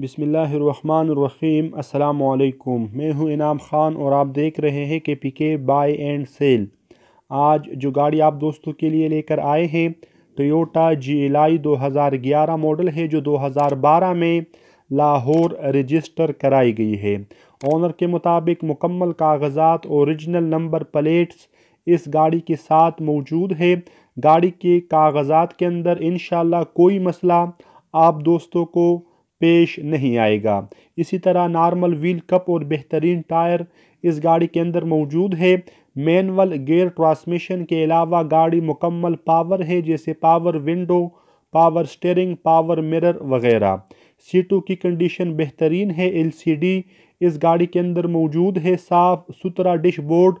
بسم اللہ الرحمن الرحیم السلام علیکم میں ہوں انعام خان اور آپ دیکھ رہے ہیں کہ کے بائی اینڈ سیل آج جو گاڑی آپ دوستوں کے لیے لے کر آئے ہیں ٹویوٹا جی ایل آئی دو ہزار گیارہ ماڈل ہے جو دو ہزار بارہ میں لاہور رجسٹر کرائی گئی ہے آنر کے مطابق مکمل کاغذات اور ریجنل نمبر پلیٹس اس گاڑی کے ساتھ موجود ہے گاڑی کے کاغذات کے اندر انشاءاللہ کوئی مسئلہ آپ دوستوں کو پیش نہیں آئے گا اسی طرح نارمل ویل کپ اور بہترین ٹائر اس گاڑی کے اندر موجود ہے مینول گیئر ٹرانسمیشن کے علاوہ گاڑی مکمل پاور ہے جیسے power window power steering power mirror وغیرہ سیٹوں کی کنڈیشن بہترین ہے ایل سی ڈی اس گاڑی کے اندر موجود ہے صاف ستھرا ڈش بورڈ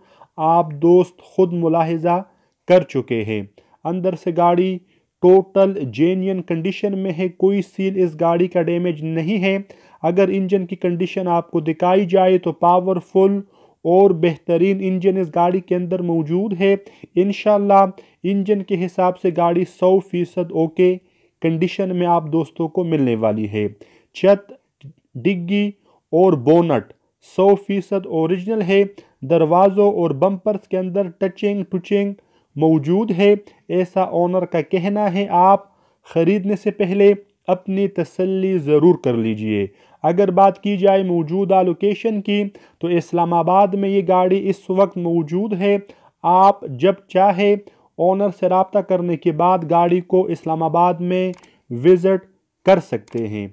آپ دوست خود ملاحظہ کر چکے ہیں اندر سے گاڑی ٹوٹل جینین کنڈیشن میں ہے کوئی سیل اس گاڑی کا ڈیمیج نہیں ہے اگر انجن کی کنڈیشن آپ کو دکھائی جائے تو پاورفل اور بہترین انجن اس گاڑی کے اندر موجود ہے انشاءاللہ انجن کے حساب سے گاڑی سو فیصد اوکے کنڈیشن میں آپ دوستوں کو ملنے والی ہے چھت ڈگی اور بونٹ سو فیصد اوریجنل ہے دروازوں اور بمپرز کے اندر ٹچنگ ٹچنگ موجود ہے ایسا اونر کا کہنا ہے آپ خریدنے سے پہلے اپنی تسلی ضرور کر لیجئے اگر بات کی جائے موجودہ لوکیشن کی تو اسلام آباد میں یہ گاڑی اس وقت موجود ہے آپ جب چاہے اونر سے رابطہ کرنے کے بعد گاڑی کو اسلام آباد میں وزٹ کر سکتے ہیں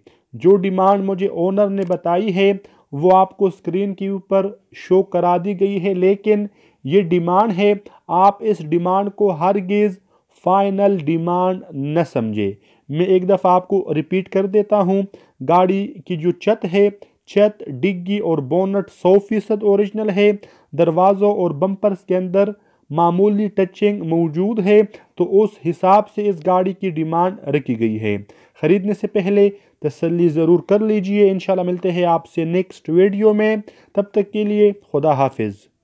جو ڈیمانڈ مجھے اونر نے بتائی ہے وہ آپ کو اسکرین کے اوپر شو کرا دی گئی ہے لیکن یہ ڈیمانڈ ہے آپ اس ڈیمانڈ کو ہرگز فائنل ڈیمانڈ نہ سمجھے میں ایک دفعہ آپ کو ریپیٹ کر دیتا ہوں گاڑی کی جو چھت ہے چت ڈگی اور بونٹ سو فیصد اوریجنل ہے دروازوں اور بمپرز کے اندر معمولی ٹچنگ موجود ہے تو اس حساب سے اس گاڑی کی ڈیمانڈ رکھی گئی ہے خریدنے سے پہلے تسلی ضرور کر لیجئے انشاءاللہ ملتے ہیں آپ سے نیکسٹ ویڈیو میں تب تک کے لیے خدا حافظ